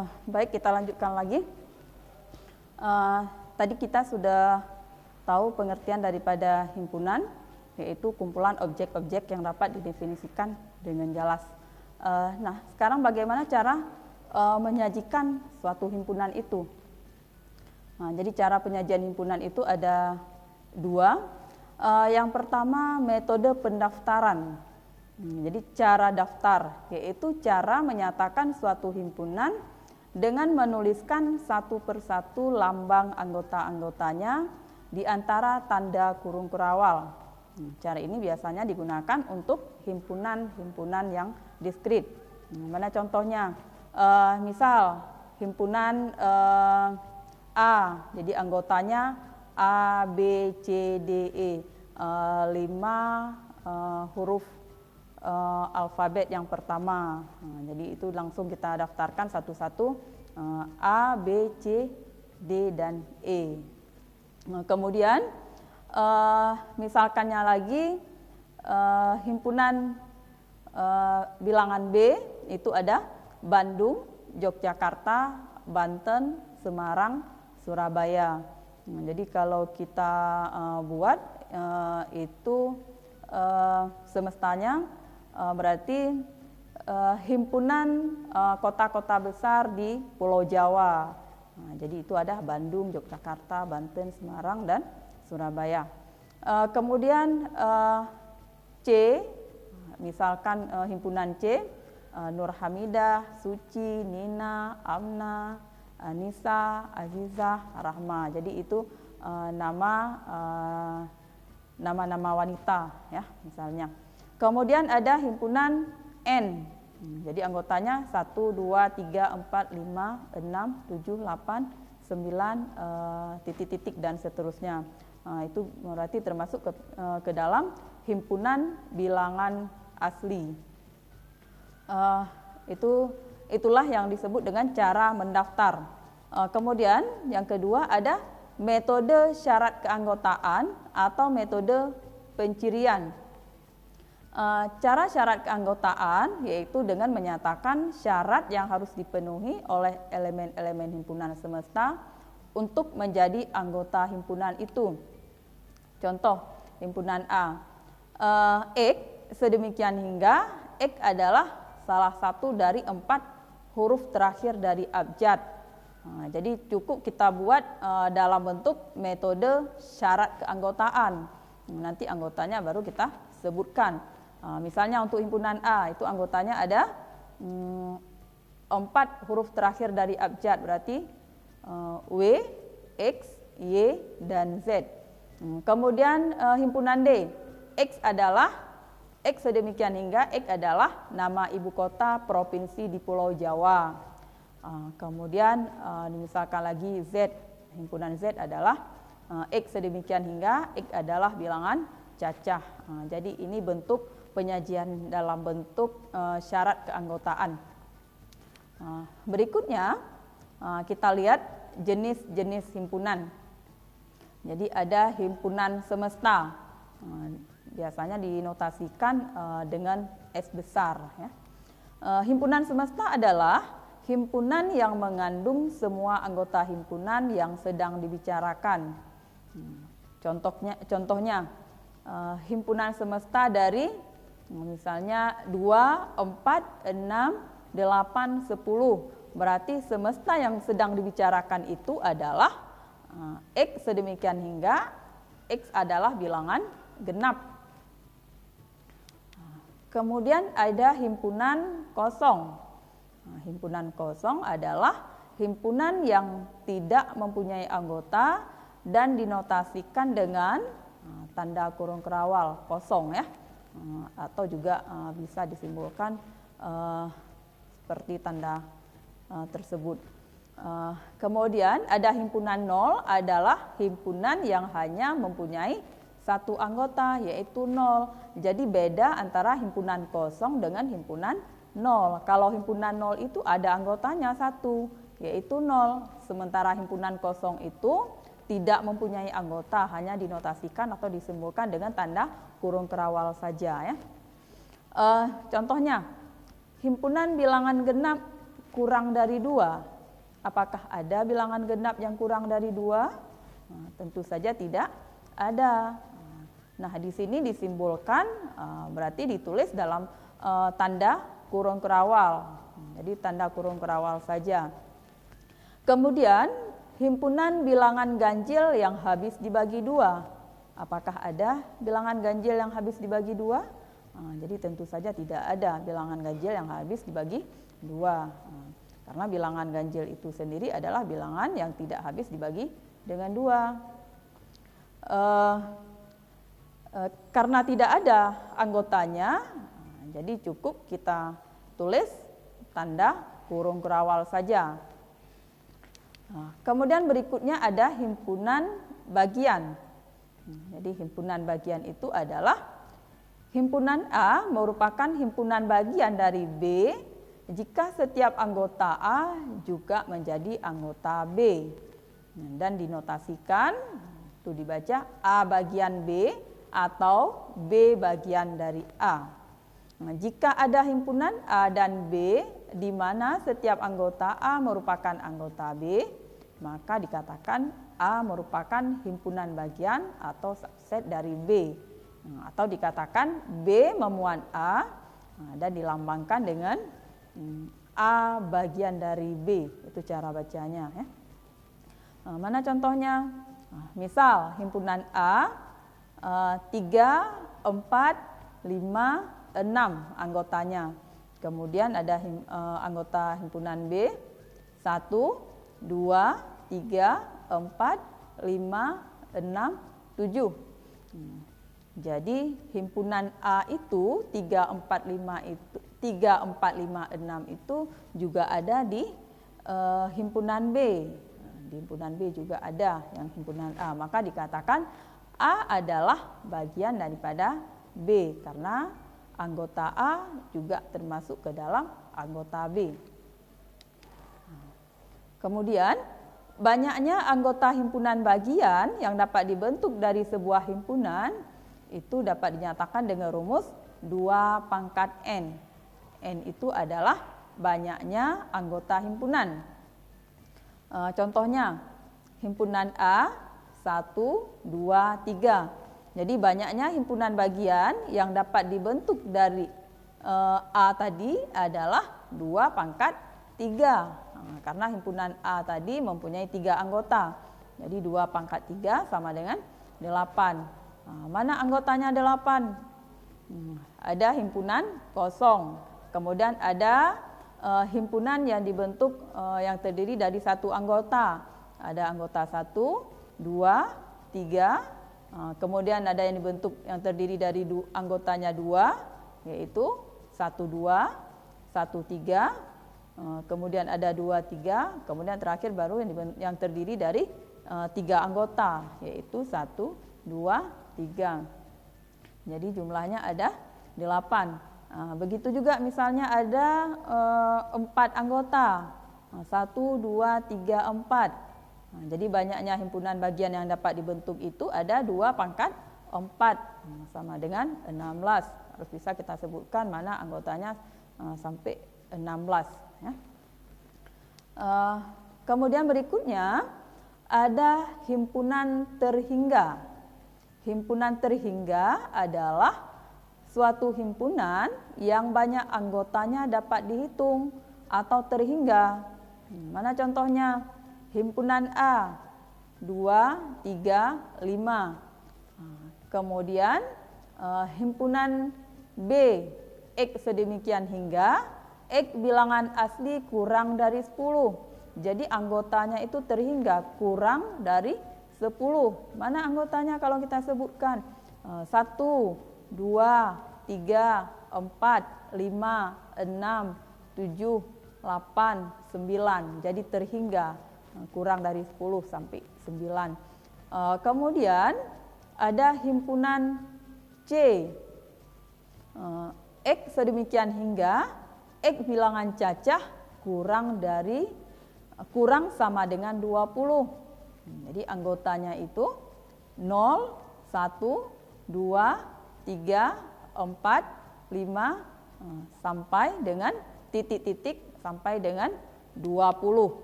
Eh, baik, kita lanjutkan lagi. Uh, tadi kita sudah tahu pengertian daripada himpunan, yaitu kumpulan objek-objek yang dapat didefinisikan dengan jelas. Uh, nah, sekarang bagaimana cara uh, menyajikan suatu himpunan itu? Nah, jadi cara penyajian himpunan itu ada dua. Uh, yang pertama metode pendaftaran. Hmm, jadi cara daftar, yaitu cara menyatakan suatu himpunan dengan menuliskan satu persatu lambang anggota-anggotanya di antara tanda kurung kurawal. Hmm, cara ini biasanya digunakan untuk himpunan-himpunan yang diskrit. Hmm, mana contohnya? E, misal himpunan e, A, jadi anggotanya A, B, C, D, E, e lima e, huruf uh, alfabet yang pertama. Nah, jadi itu langsung kita daftarkan satu-satu uh, A, B, C, D dan E. Nah, kemudian uh, misalkannya lagi uh, himpunan uh, bilangan B itu ada Bandung, Yogyakarta, Banten, Semarang, Surabaya. Nah, jadi kalau kita uh, buat uh, itu uh, semestanya Eh, berarti uh, himpunan eh, kota-kota uh, besar di Pulau Jawa. Nah, jadi itu ada Bandung, Yogyakarta, Banten, Semarang, dan Surabaya. Uh, kemudian uh, C, misalkan uh, himpunan C, uh, Nur Hamidah, Suci, Nina, Amna, Anissa, Aziza, Rahma. Jadi itu uh, nama nama-nama wanita ya misalnya. Kemudian ada himpunan N. Hmm, jadi anggotanya 1, 2, 3, 4, 5, 6, 7, 8, 9, titik-titik dan seterusnya. Nah, itu berarti termasuk ke, eh, ke dalam himpunan bilangan asli. Uh, itu Itulah yang disebut dengan cara mendaftar. Uh, Kemudian yang kedua ada metode syarat keanggotaan atau metode pencirian. Eh, cara syarat keanggotaan yaitu dengan menyatakan syarat yang harus dipenuhi oleh elemen-elemen himpunan semesta untuk menjadi anggota himpunan itu. Contoh himpunan A. Eh, X sedemikian hingga X adalah salah satu dari empat huruf terakhir dari abjad. Nah, jadi cukup kita buat eh, dalam bentuk metode syarat keanggotaan. Nanti anggotanya baru kita sebutkan. Ah, misalnya untuk himpunan A itu anggotanya ada mm, empat huruf terakhir dari abjad berarti eh, W, X, Y, dan Z. Hmm, kemudian eh, himpunan D, X adalah X sedemikian hingga X adalah nama ibu kota provinsi di Pulau Jawa. Ah, kemudian eh, misalkan lagi Z, himpunan Z adalah X sedemikian hingga X adalah bilangan cacah. Ah, jadi ini bentuk penyajian dalam bentuk eh, syarat keanggotaan. Eh, berikutnya eh, kita lihat jenis-jenis himpunan. Jadi ada himpunan semesta, biasanya dinotasikan dengan S besar. Ya. himpunan semesta adalah himpunan yang mengandung semua anggota himpunan yang sedang dibicarakan. Hmm, contohnya, contohnya himpunan semesta dari Misalnya 2, 4, 6, 8, 10. Berarti semesta yang sedang dibicarakan itu adalah eh, X sedemikian hingga X adalah bilangan genap. Kemudian ada himpunan kosong. Himpunan kosong adalah himpunan yang tidak mempunyai anggota dan dinotasikan dengan eh, tanda kurung kerawal kosong ya. Eh, atau juga eh, bisa disimpulkan eh, seperti tanda tersebut. Kemudian ada himpunan nol adalah himpunan yang hanya mempunyai satu anggota yaitu nol. Jadi beda antara himpunan kosong dengan himpunan nol. Kalau himpunan nol itu ada anggotanya satu yaitu nol. Sementara himpunan kosong itu tidak mempunyai anggota hanya dinotasikan atau disimbolkan dengan tanda kurung kerawal saja ya. Uh, contohnya himpunan bilangan genap kurang dari dua, apakah ada bilangan genap yang kurang dari dua? Nah, tentu saja tidak ada. Nah di sini disimbolkan eh, berarti ditulis dalam eh, tanda kurung kerawal, jadi tanda kurung kerawal saja. Kemudian himpunan bilangan ganjil yang habis dibagi dua. Apakah ada bilangan ganjil yang habis dibagi dua? Nah, jadi tentu saja tidak ada bilangan ganjil yang habis dibagi dua. Nah, karena bilangan ganjil itu sendiri adalah bilangan yang tidak habis dibagi dengan dua. Uh, uh, karena tidak ada anggotanya, ah, jadi cukup kita tulis tanda kurung kerawal saja. Kemudian berikutnya ada himpunan bagian. Hmm, jadi himpunan bagian itu adalah himpunan A merupakan himpunan bagian dari B jika setiap anggota A juga menjadi anggota B hmm, dan dinotasikan itu dibaca A bagian B atau B bagian dari A. Nah, jika ada himpunan A dan B di mana setiap anggota A merupakan anggota B, maka dikatakan A merupakan himpunan bagian atau subset dari B. Hmm, atau dikatakan B memuat A hmm, dan dilambangkan dengan hmm, A bagian dari B. Itu cara bacanya. Ya. mana contohnya? misal himpunan A eh, 3, 4, 5, 6 anggotanya. Kemudian ada eh, anggota himpunan B 1, 2, 3, 4, 5, 6, 7. Jadi himpunan A itu 3, 4, 5 itu 3, 4, 5, 6 itu juga ada di uh, himpunan B. Di himpunan B juga ada yang himpunan A. Maka dikatakan A adalah bagian daripada B karena anggota A juga termasuk ke dalam anggota B. Kemudian, banyaknya anggota himpunan bagian yang dapat dibentuk dari sebuah himpunan itu dapat dinyatakan dengan rumus 2 pangkat N. N itu adalah banyaknya anggota himpunan. E, contohnya, himpunan A 1, 2, 3. Jadi banyaknya himpunan bagian yang dapat dibentuk dari e, A tadi adalah 2 pangkat 3. Nah, karena himpunan A tadi mempunyai tiga anggota. Jadi dua pangkat tiga sama dengan delapan. Nah, mana anggotanya delapan? Hmm, ada himpunan kosong. Kemudian ada eh, himpunan yang dibentuk eh, yang terdiri dari satu anggota. Ada anggota satu, dua, tiga. Nah, kemudian ada yang dibentuk yang terdiri dari anggotanya dua, yaitu satu dua, satu tiga, Eh, kemudian ada dua tiga, kemudian terakhir baru yang, yang terdiri dari eh, tiga anggota yaitu satu, dua, tiga. Jadi jumlahnya ada delapan. Eh, begitu juga misalnya ada empat anggota satu, dua, tiga, empat. Jadi banyaknya himpunan bagian yang dapat dibentuk itu ada dua pangkat empat sama dengan enam belas. Harus bisa kita sebutkan mana anggotanya sampai enam belas. Ya. Uh, kemudian berikutnya ada himpunan terhingga. Himpunan terhingga adalah suatu himpunan yang banyak anggotanya dapat dihitung atau terhingga. Mana contohnya? Himpunan A 2, 3, 5. Kemudian eh, himpunan B X sedemikian hingga X bilangan asli kurang dari 10. Jadi anggotanya itu terhingga kurang dari 10. Mana anggotanya kalau kita sebutkan? 1, 2, 3, 4, 5, 6, 7, 8, 9. Jadi terhingga eh, kurang dari 10 sampai 9. Eh, kemudian ada himpunan C. Eh, X sedemikian hingga X bilangan cacah kurang dari kurang sama dengan 20. Jadi anggotanya itu 0, 1, 2, 3, 4, 5 sampai dengan titik-titik sampai dengan 20. Eh,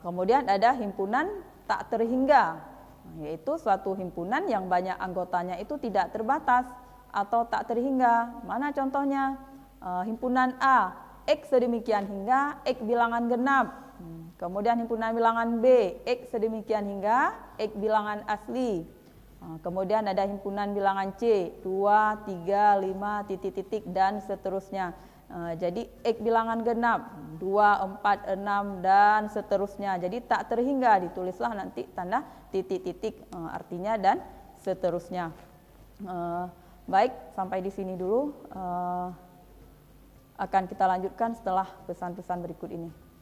kemudian ada himpunan tak terhingga, yaitu suatu himpunan yang banyak anggotanya itu tidak terbatas atau tak terhingga. Mana contohnya? Eh, himpunan A X sedemikian hingga X bilangan genap. Hmm, kemudian himpunan bilangan B X sedemikian hingga X bilangan asli. Eh, kemudian ada himpunan bilangan C 2, 3, 5, titik-titik dan seterusnya. Eh, jadi X bilangan genap 2, 4, 6 dan seterusnya. Jadi tak terhingga ditulislah nanti tanda titik-titik artinya dan seterusnya. Baik, sampai di sini dulu akan kita lanjutkan setelah pesan-pesan berikut ini.